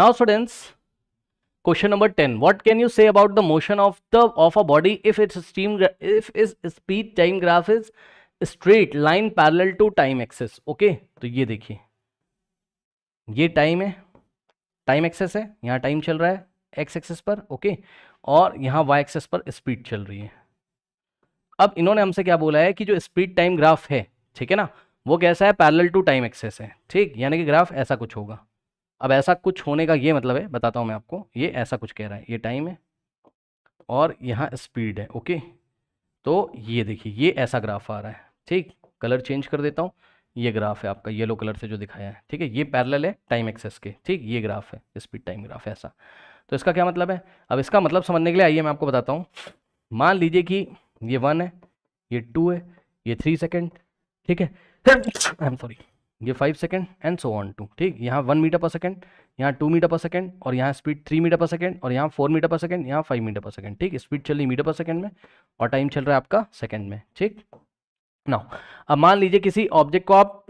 now students question number 10 what can you say about the motion of the of a body if its steam if its speed time graph is straight line parallel to time axis okay तो ये देखिए ये time है time access है यहाँ time चल रहा है एक्स एक्सेस पर ओके और यहाँ वाई एक्सेस पर स्पीड चल रही है अब इन्होंने हमसे क्या बोला है कि जो स्पीड टाइम ग्राफ है ठीक है ना वो कैसा है पैरेलल टू टाइम एक्सेस है ठीक यानी कि ग्राफ ऐसा कुछ होगा अब ऐसा कुछ होने का ये मतलब है बताता हूँ मैं आपको ये ऐसा कुछ कह रहा है ये टाइम है और यहाँ स्पीड है ओके तो ये देखिए ये ऐसा ग्राफ आ रहा है ठीक कलर चेंज कर देता हूँ ये ग्राफ है आपका येलो कलर से जो दिखाया है ठीक है ये पैरेलल है टाइम एक्सेस के ठीक ये ग्राफ है स्पीड टाइम ग्राफ है ऐसा तो इसका क्या मतलब है अब इसका मतलब समझने के लिए आइए मैं आपको बताता हूँ मान लीजिए कि ये वन है ये टू है ये थ्री सेकेंड ठीक है आई एम सॉरी ये five second and so on too ठीक यहाँ वन मीटर पर सेकेंड यहाँ टू मीटर पर सेकेंड और यहाँ speed three metre per second और यहाँ फोर मीटर पर सेकेंड यहाँ फाइव मीटर पर सेकेंड ठीक स्पीड चल रही मीटर पर सेकेंड में और टाइम चल रहा है आपका सेकेंड में ठीक ना अब मान लीजिए किसी ऑब्जेक्ट को आप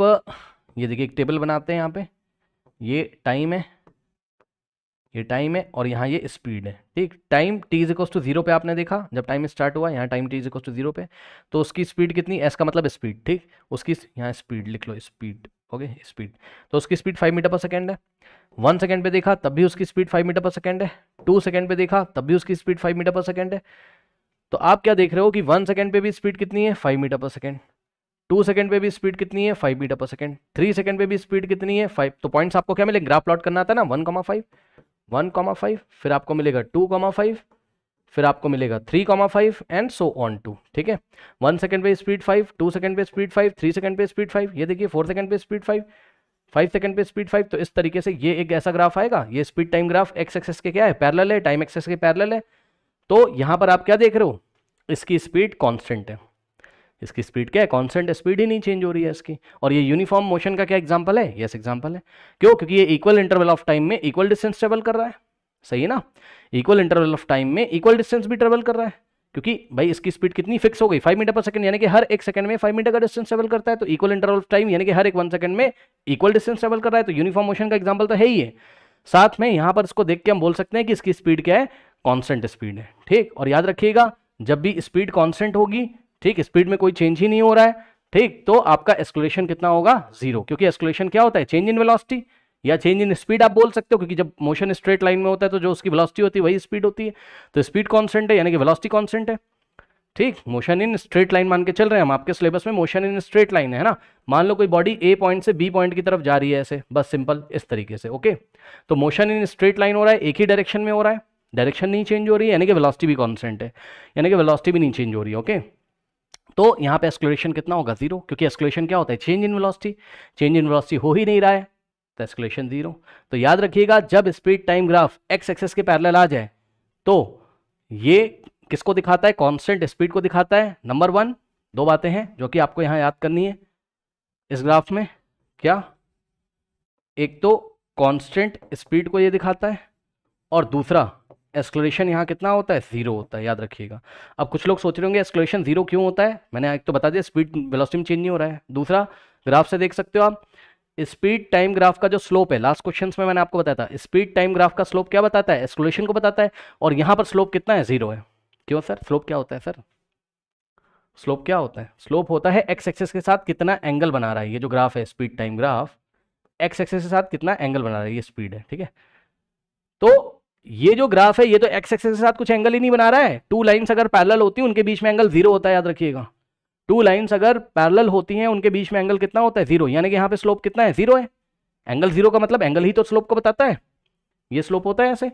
ये देखिए एक टेबल बनाते हैं यहाँ पे ये टाइम है ये टाइम है और यहाँ ये स्पीड है ठीक time T equals to zero पे आपने देखा जब टाइम स्टार्ट हुआ यहाँ time T equals to zero पे तो उसकी स्पीड कितनी एस का मतलब स्पीड ठीक उसकी यहाँ स्पीड लिख लो स्पीड ओके स्पीड तो उसकी speed five metre per second है वन सेकेंड पे देखा तब भी उसकी speed five metre per second है टू सेकेंड पे देखा तब भी उसकी speed five metre per second है तो आप क्या देख रहे हो कि वन सेकेंड पे भी स्पीड कितनी है five metre per second two second पे भी स्पीड कितनी है five metre per second three second पे भी स्पीड कितनी है फाइव तो पॉइंट्स आपको क्या मिले ग्राफ प्लॉट करना था ना one comma five one comma five फिर आपको मिलेगा टू कॉमा फाइव फिर आपको मिलेगा three comma five and so on too ठीक है वन सेकंड पे स्पीड फाइव टू सेकंड पे स्पीड फाइव थ्री सेकंड पे स्पीड फाइव ये देखिए फोर सेकंड पे स्पीड फाइव फाइव सेकंड पे स्पीड फाइव तो इस तरीके से ये एक ऐसा ग्राफ आएगा ये speed time graph x axis के क्या है पैरल है टाइम एक्सेस के पैरल है तो यहाँ पर आप क्या देख रहे हो इसकी स्पीड कॉन्स्टेंट है इसकी स्पीड क्या है कॉन्स्टेंट स्पीड ही नहीं चेंज हो रही है इसकी और ये यूनिफॉर्म मोशन का क्या एग्जाम्पल है यस yes, एग्जाम्पल है क्यों क्योंकि ये इक्वल इंटरवल ऑफ टाइम में इक्वल डिस्टेंस ट्रेवल कर रहा है सही है ना इक्वल इंटरवल ऑफ टाइम में इक्वल डिस्टेंस भी ट्रेवल कर रहा है क्योंकि भाई इसकी स्पीड कितनी फिक्स हो गई फाइव मीटर पर सेकंड यानी कि हर एक सेकंड में फाइव मीटर का डिस्टेंस ट्रेवल करता है तो इक्वल इंटरवल ऑफ टाइम यानी कि हर एक वन सेकंड में इक्वल डिस्टेंस ट्रेवल कर रहा है तो यूनिफॉर्म मोशन का एग्जाम्पल तो है ही है साथ में यहां पर इसको देख के हम बोल सकते हैं कि इसकी स्पीड क्या है कॉन्स्टेंट स्पीड है ठीक और याद रखिएगा जब भी स्पीड कॉन्स्टेंट होगी ठीक स्पीड में कोई चेंज ही नहीं हो रहा है ठीक तो आपका एस्कुलेशन कितना होगा जीरो क्योंकि एस्कुलेशन क्या होता है चेंज इन वेलोसिटी या चेंज इन स्पीड आप बोल सकते हो क्योंकि जब मोशन स्ट्रेट लाइन में होता है तो जो उसकी वेलोसिटी होती है वही स्पीड होती है तो स्पीड कॉन्सेंट है यानी कि वेलोसिटी कॉन्सेंट है ठीक मोशन इन स्ट्रेट लाइन मान के चल रहे हैं हम आपके सिलेबस में मोशन इन स्ट्रेट लाइन है ना मान लो कोई बॉडी ए पॉइंट से बी पॉइंट की तरफ जा रही है ऐसे बस सिंपल इस तरीके से ओके तो मोशन इन स्ट्रेट लाइन हो रहा है एक ही डायरेक्शन में हो रहा है डायरेक्शन नहीं चेंज हो रही है यानी कि वेलोसिटी भी कॉन्सेंट है यानी कि वेलोसिटी भी नहीं चेंज हो रही है ओके तो यहाँ पे एक्सक्लोरेशन कितना होगा जीरो क्योंकि एक्सक्लोरेशन क्या होता है change in velocity change in velocity हो ही नहीं रहा है तो एस्कुलेशन जीरो तो याद रखिएगा जब speed time graph x axis के पैरल आ जाए तो ये किसको दिखाता है कॉन्स्टेंट स्पीड को दिखाता है नंबर वन दो बातें हैं जो कि आपको यहां याद करनी है इस ग्राफ में क्या एक तो कांस्टेंट स्पीड को ये दिखाता है और दूसरा एस्कुलेशन यहाँ कितना होता है जीरो होता है याद रखिएगा अब कुछ लोग सोच रहे होंगे एस्कुलेशन जीरो क्यों होता है मैंने एक तो बता दिया स्पीड वेलोसिटी में चेंज नहीं हो रहा है दूसरा ग्राफ से देख सकते हो आप स्पीड टाइम ग्राफ का जो स्लोप है लास्ट क्वेश्चन में मैंने आपको बताया था स्पीड टाइम ग्राफ का स्लोप क्या बताता है एस्कुलेशन को बताता है और यहाँ पर स्लोप कितना है जीरो है क्यों सर स्लोप क्या होता है सर स्लोप क्या होता है स्लोप होता है एक्स एक्सेस के साथ कितना एंगल बना रहा है ये जो ग्राफ है speed time graph x axis के साथ कितना एंगल बना रहा है ये स्पीड है ठीक है तो ये जो ग्राफ है ये तो एक्स एक्सेस के साथ कुछ एंगल ही नहीं बना रहा है टू लाइन्स अगर पैरल होती है उनके बीच में एंगल जीरो होता है याद रखिएगा टू लाइन्स अगर पैरल होती हैं उनके बीच में एंगल कितना होता है जीरो यानी कि यहाँ पे स्लोप कितना है जीरो है एंगल जीरो का मतलब एंगल ही तो स्लोप को बताता है ये स्लोप होता है ऐसे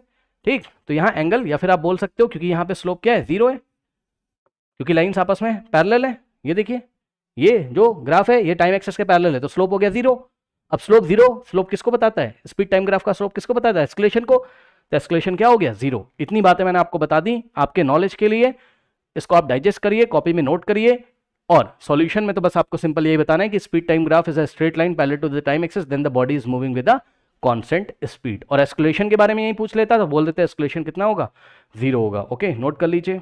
ठीक तो यहाँ एंगल या फिर आप बोल सकते हो क्योंकि यहाँ पे स्लोप क्या है जीरो है क्योंकि लाइन्स आपस में पैरल है ये देखिए ये जो ग्राफ है ये टाइम एक्सेस के पैरल है तो स्लोप हो गया जीरो अब स्लोप जीरो स्लोप किसको बताता है स्पीड टाइम ग्राफ का स्लोप किसको बताता है एस्कुलेशन को तो एस्कुलेशन क्या हो गया जीरो इतनी बातें मैंने आपको बता दी आपके नॉलेज के लिए इसको आप डाइजेस्ट करिए कॉपी में नोट करिए और सॉल्यूशन में तो बस आपको सिंपल यही बताना है कि speed time graph is a straight line parallel to the time axis then the body is moving with a constant speed और एस्कुलेशन के बारे में यही पूछ लेता तो बोल देते एस्कुलेशन कितना होगा जीरो होगा ओके नोट कर लीजिए